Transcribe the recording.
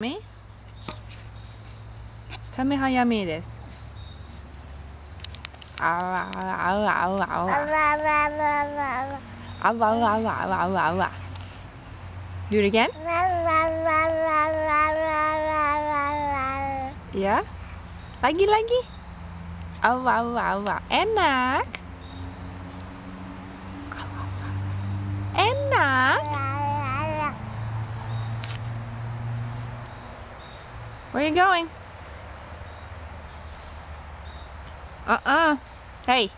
めカメハヤメです。あわあわあわあわあわあわあわあわあわあわあわあわ Do it again? Ya. Lagi lagi. Awa awa Where are you going? Uh-uh. Hey.